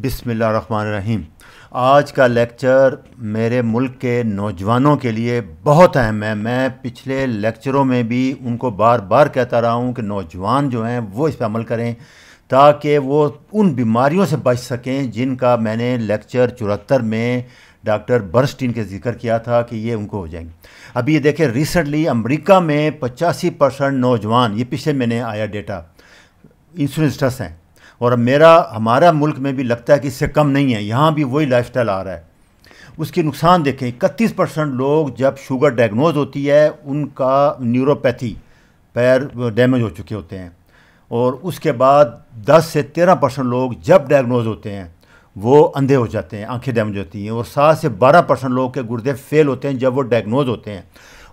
बिसमीम आज का लेक्चर मेरे मुल्क के नौजवानों के लिए बहुत अहम है मैं पिछले लेक्चरों में भी उनको बार बार कहता रहा हूँ कि नौजवान जो हैं वो इस पर अमल करें ताकि वो उन बीमारियों से बच सकें जिनका मैंने लेक्चर चौहत्तर में डॉक्टर बर्स्टीन के जिक्र किया था कि ये उनको हो जाएंगे अभी ये देखें रिसेंटली अमेरिका में पचासी परसेंट नौजवान ये पिछले मैंने आया डेटा इंश्योरेंस हैं और मेरा हमारा मुल्क में भी लगता है कि इससे कम नहीं है यहाँ भी वही लाइफ आ रहा है उसके नुकसान देखें इकतीस परसेंट लोग जब शुगर डायग्नोज होती है उनका न्यूरोपैथी पैर डैमेज हो चुके होते हैं और उसके बाद 10 से 13 परसेंट लोग जब डायग्नोज होते हैं वो अंधे हो जाते हैं आंखें डैमेज होती हैं और सात से बारह परसेंट लोग के गुर्दे फेल होते हैं जब वो डायग्नोज होते हैं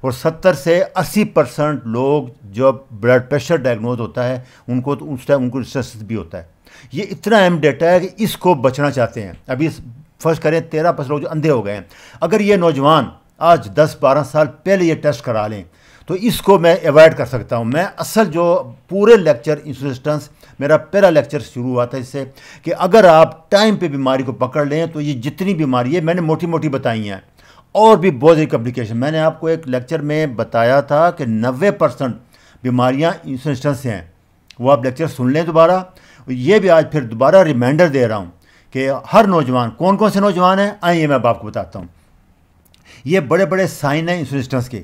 और सत्तर से अस्सी परसेंट लोग जब ब्लड प्रेशर डायग्नोज होता है उनको तो उस टाइम उनको इंसेस भी होता है ये इतना अहम डेटा है कि इसको बचना चाहते हैं अभी फर्ज करें तेरह परसेंट लोग जो अंधे हो गए हैं अगर ये नौजवान आज दस बारह साल पहले ये टेस्ट करा लें तो इसको मैं अवॉइड कर सकता हूँ मैं असल जो पूरे लेक्चर इंसिस्टेंस मेरा पहला लेक्चर शुरू हुआ था इससे कि अगर आप टाइम पे बीमारी को पकड़ लें तो ये जितनी बीमारी है मैंने मोटी मोटी बताई हैं और भी बहुत सारी कम्प्लिकेशन मैंने आपको एक लेक्चर में बताया था कि नबे परसेंट बीमारियाँ इंसिस्टेंस से हैं वो आप लेक्चर सुन लें दोबारा ये भी आज फिर दोबारा रिमाइंडर दे रहा हूँ कि हर नौजवान कौन कौन से नौजवान हैं आइए मैं आपको बताता हूँ ये बड़े बड़े साइन हैं इंसुलिस्टेंस के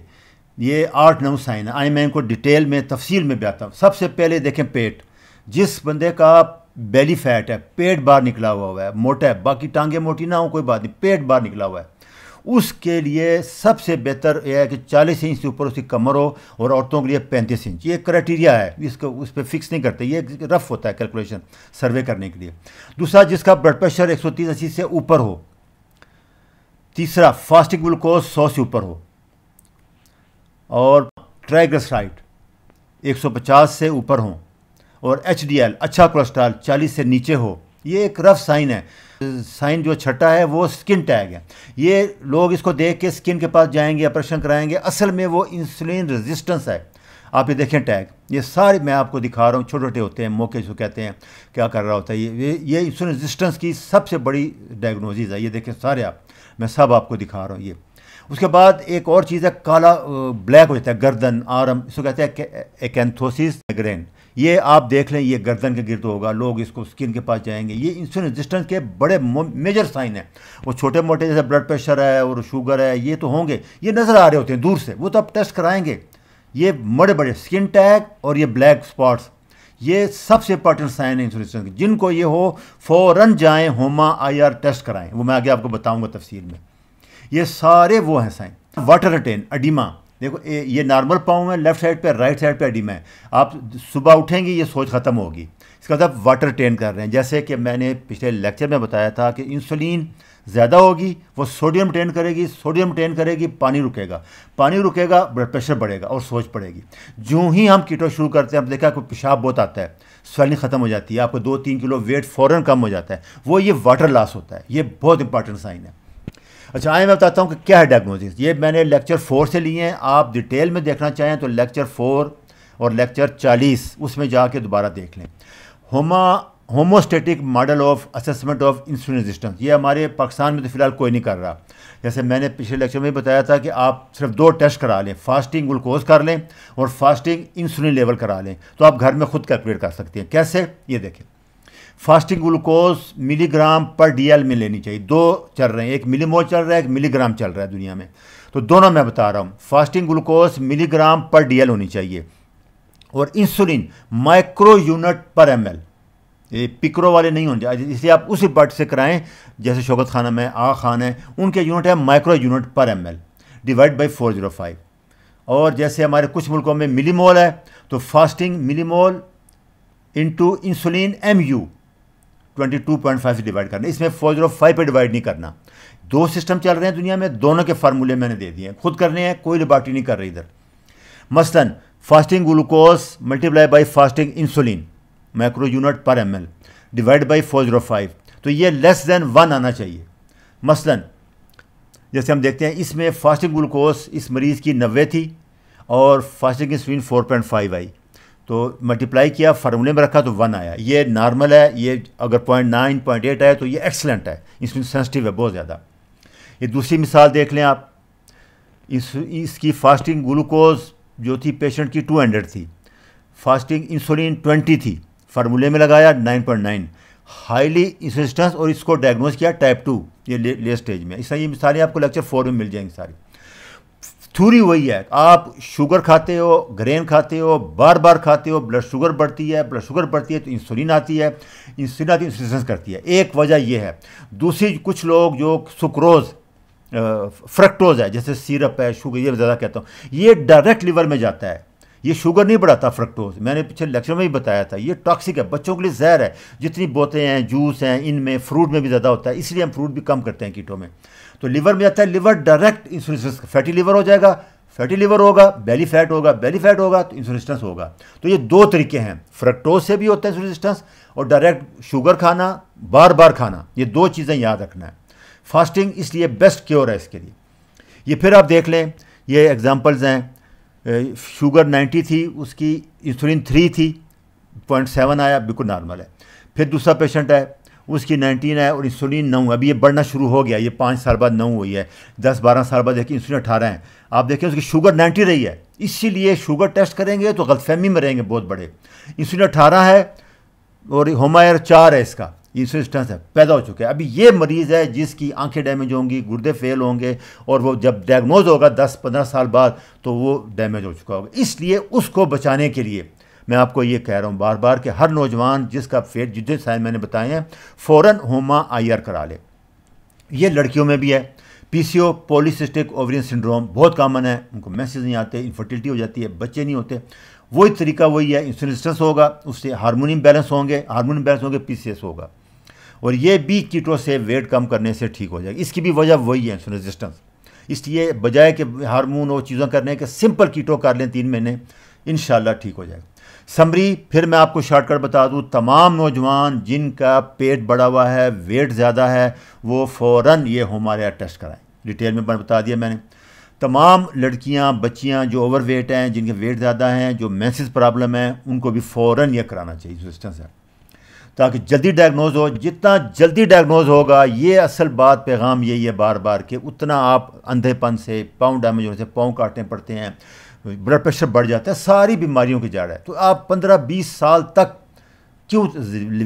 ये आठ नौ साइन हैं आइए मैं इनको डिटेल में तफसील में बताता हूँ सबसे पहले देखें पेट जिस बंदे का बेली फैट है पेट बाहर निकला हुआ हुआ है मोटा है बाकी टांगे मोटी ना हो कोई बात नहीं पेट बाहर निकला हुआ है उसके लिए सबसे बेहतर यह है कि चालीस इंच से ऊपर उसकी कमर हो और औरतों के लिए पैंतीस इंच ये क्राइटेरिया है इसको उस पर फिक्स नहीं करते ये रफ होता है कैलकुलेशन सर्वे करने के लिए दूसरा जिसका ब्लड प्रेशर एक सौ तीस अस्सी से ऊपर हो तीसरा फास्टिंग ग्लूकोज सौ से ऊपर हो और ट्राइग्लिसराइड 150 से ऊपर हो और एच अच्छा कोलेस्ट्रॉल 40 से नीचे हो ये एक रफ साइन है साइन जो छठा है वो स्किन टैग है ये लोग इसको देख के स्किन के पास जाएंगे ऑपरेशन कराएंगे असल में वो इंसुलिन रेजिस्टेंस है आप ये देखें टैग ये सारे मैं आपको दिखा रहा हूँ छोटे छोटे होते हैं मौके जो कहते हैं क्या कर रहा होता है ये ये इंसुलिन रेजिस्टेंस की सबसे बड़ी डायग्नोजिज है ये देखें सारे आप मैं सब आपको दिखा रहा हूँ ये उसके बाद एक और चीज़ है काला ब्लैक हो जाता है गर्दन आरम इसको कहते हैं एकेंथोसिस माइग्रेन ये आप देख लें ये गर्दन के गिरद होगा लोग इसको स्किन के पास जाएंगे ये इंसुलिन रेजिस्टेंस के बड़े मेजर साइन हैं वो छोटे मोटे जैसे ब्लड प्रेशर है और शुगर है ये तो होंगे ये नज़र आ रहे होते हैं दूर से वो तो आप टेस्ट कराएंगे ये बड़े बड़े स्किन टैग और ये ब्लैक स्पॉट्स ये सबसे इंपॉर्टेंट साइन है इंसुलिन के जिनको ये हो फ़ौरन जाएँ होमा आई आर टेस्ट कराएँ वो मैं आगे आपको बताऊँगा तफसील में ये सारे वो हैं साइन वाटर रिटेन अडीमा देखो ए, ये नॉर्मल पाँव है लेफ्ट साइड पे राइट साइड पे एडिमा है आप सुबह उठेंगे ये सोच ख़त्म होगी इसका मतलब वाटर टेन कर रहे हैं जैसे कि मैंने पिछले लेक्चर में बताया था कि इंसुलिन ज़्यादा होगी वो सोडियम टेन करेगी सोडियम टेन करेगी पानी रुकेगा पानी रुकेगा ब्लड प्रेशर बढ़ेगा और सोच पड़ेगी जो ही हम कीटो शुरू करते हैं आप देखा कि पेशाब बहुत आता है स्वेलिंग ख़त्म हो जाती है आपको दो तीन किलो वेट फ़ौरन कम हो जाता है वो ये वाटर लॉस होता है ये बहुत इंपॉर्टेंट साइन है अच्छा आइए मैं बताता हूँ कि क्या है डायग्नोसिस ये मैंने लेक्चर फोर से लिए हैं आप डिटेल में देखना चाहें तो लेक्चर फोर और लेक्चर चालीस उसमें जाके दोबारा देख लें HOMA homeostatic model of assessment of insulin resistance ये हमारे पाकिस्तान में तो फिलहाल कोई नहीं कर रहा जैसे मैंने पिछले लेक्चर में बताया था कि आप सिर्फ दो टेस्ट करा लें फास्टिंग ग्लूकोज कर लें और फास्टिंग इंसुलिन लेवल करा लें तो आप घर में खुद कैलकुलेट कर सकते हैं कैसे ये देखें fasting glucose milligram per DL में लेनी चाहिए दो चल रहे हैं एक मिलीमोल चल रहा है एक मिलीग्राम चल रहा है दुनिया में तो दोनों मैं बता रहा हूँ fasting glucose milligram per DL होनी चाहिए और insulin micro unit per ML ये पिक्रो वाले नहीं होने चाहिए इसे आप उसी पार्ट से कराएं जैसे शोकत खाना में आ खान है उनके यूनिट है micro unit per M L divide by four zero five और जैसे हमारे कुछ मुल्कों में मिलीमोल है तो fasting millimole into insulin M U twenty two point five से डिवाइड करना इसमें फोर जीरो फाइव पर डिवाइड नहीं करना दो सिस्टम चल रहे हैं दुनिया में दोनों के फार्मूले मैंने दे दिए हैं खुद करने हैं कोई लिबार्टी नहीं कर रही इधर मसलन fasting glucose multiply by fasting insulin micro unit per M divide by four zero five तो ये लेस देन वन आना चाहिए मसलन जैसे हम देखते हैं इसमें फास्टिंग ग्लूकोज इस मरीज़ की नब्बे थी और fasting insulin four point five आई तो मल्टीप्लाई किया फार्मूले में रखा तो वन आया ये नॉर्मल है ये अगर पॉइंट नाइन पॉइंट एट आया तो ये एक्सलेंट है इसमें सेंसिटिव है बहुत ज़्यादा ये दूसरी मिसाल देख लें आप इस इसकी फास्टिंग ग्लूकोज जो थी पेशेंट की टू हंड्रेड थी फास्टिंग इंसुलिन ट्वेंटी थी फार्मूले में लगाया नाइन पॉइंट नाइन हाईली इंसिस्टेंस और इसको डायग्नोज किया टाइप टू ये लेट स्टेज में इस ये मिसालें आपको लेक्चर फोर में मिल जाएंगी सारी थ्यूरी वही है आप शुगर खाते हो ग्रेन खाते हो बार बार खाते हो ब्लड शुगर बढ़ती है ब्लड शुगर बढ़ती है तो इंसुलिन आती है इंसुलिन आती है इंसुलिन करती है एक वजह यह है दूसरी कुछ लोग जो सुक्रोज़ फ्रक्टोज़ है जैसे सिरप है शुगर ये ज़्यादा कहता हूँ ये डायरेक्ट लीवर में जाता है ये शुगर नहीं बढ़ाता फ्रक्टोज मैंने पिछले लेक्चर में भी बताया था ये टॉक्सिक है बच्चों के लिए जहर है जितनी बोतें हैं जूस हैं इनमें फ्रूट में भी ज़्यादा होता है इसलिए हम फ्रूट भी कम करते हैं कीटों में तो लिवर में जाता है लिवर डायरेक्ट इंसुलिस फैटी लिवर हो जाएगा फैटी लिवर होगा बेली फैट होगा बेली फैट होगा तो इंसुलिस्टेंस होगा तो ये दो तरीके हैं फ्रक्टोज से भी होता है इंसुलिस्टेंस और डायरेक्ट शुगर खाना बार बार खाना ये दो चीज़ें याद रखना है फास्टिंग इसलिए बेस्ट क्योर है इसके लिए ये फिर आप देख लें ये एग्जाम्पल्स हैं शुगर 90 थी उसकी इंसुलिन थ्री थी पॉइंट सेवन आया बिल्कुल नॉर्मल है फिर दूसरा पेशेंट है उसकी नाइनटीन है और इंसुलिन नौ अभी ये बढ़ना शुरू हो गया ये पाँच साल बाद नौ हुई है दस बारह साल बाद देखिए इंसुलिन अठारह है आप देखिए उसकी शुगर नाइन्टी रही है इसीलिए शुगर टेस्ट करेंगे तो गलतफहमी में रहेंगे बहुत बड़े इंसुलिन अठारह है और होमायर चार है इसका इंसुलिस्टेंस है पैदा हो चुका है अभी ये मरीज़ है जिसकी आंखें डैमेज होंगी गुर्दे फेल होंगे और वो जब डायग्नोज होगा दस पंद्रह साल बाद तो वो डैमेज हो चुका होगा इसलिए उसको बचाने के लिए मैं आपको ये कह रहा हूँ बार बार कि हर नौजवान जिसका फेट जिद साइन मैंने बताए हैं फ़ौर होमा आई करा ले ये लड़कियों में भी है पीसीओ पॉलीसिस्टिक ओवरियन सिंड्रोम बहुत कामन है उनको मैसेज नहीं आते इन्फर्टिलिटी हो जाती है बच्चे नहीं होते वही तरीका वही है इंसुलिस्टेंस होगा उससे हारमोनियम बैलेंस होंगे हारमोनियम बैलेंस होंगे पीसीएस होगा और ये भी कीटो से वेट कम करने से ठीक हो जाएगा इसकी भी वजह वही है इंसुलिन इसलिए बजाय कि हारमोन और चीज़ें करने के सिंपल कीटो कर लें तीन महीने इन ठीक हो जाएगा समरी फिर मैं आपको शॉर्टकट बता दूँ तमाम नौजवान जिनका पेट बढ़ा हुआ है वेट ज़्यादा है वो फ़ौर ये हमारे यहाँ टेस्ट कराएँ डिटेल में बता दिया मैंने तमाम लड़कियां बच्चियां जो ओवर वेट हैं जिनके वेट ज़्यादा हैं जो मैसेज प्रॉब्लम है उनको भी फ़ौर यह कराना चाहिए सिस्टम से ताकि जल्दी डायग्नोज हो जितना जल्दी डायग्नोज होगा ये असल बात पैगाम यही है बार बार कि उतना आप अंधेपन से पाँव डैमेज होने से पाँव काटने पड़ते हैं ब्लड प्रेशर बढ़ जाता है सारी बीमारियों की जड़ है तो आप पंद्रह बीस साल तक क्यों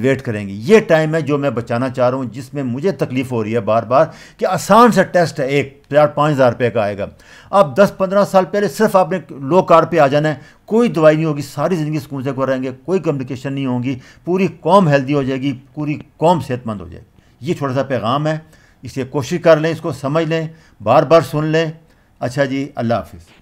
वेट करेंगे ये टाइम है जो मैं बचाना चाह रहा हूँ जिसमें मुझे तकलीफ़ हो रही है बार बार कि आसान सा टेस्ट है एक चार पाँच हज़ार रुपये का आएगा अब दस पंद्रह साल पहले सिर्फ आपने लो कार पे आ जाना है कोई दवाई नहीं होगी सारी ज़िंदगी सुकून से रहेंगे कोई कम्युनिकेशन नहीं होगी पूरी कौम हेल्दी हो जाएगी पूरी कौम सेहतमंद हो जाएगी ये छोटा सा पैगाम है इसे कोशिश कर लें इसको समझ लें बार बार सुन लें अच्छा जी अल्लाह हाफिज़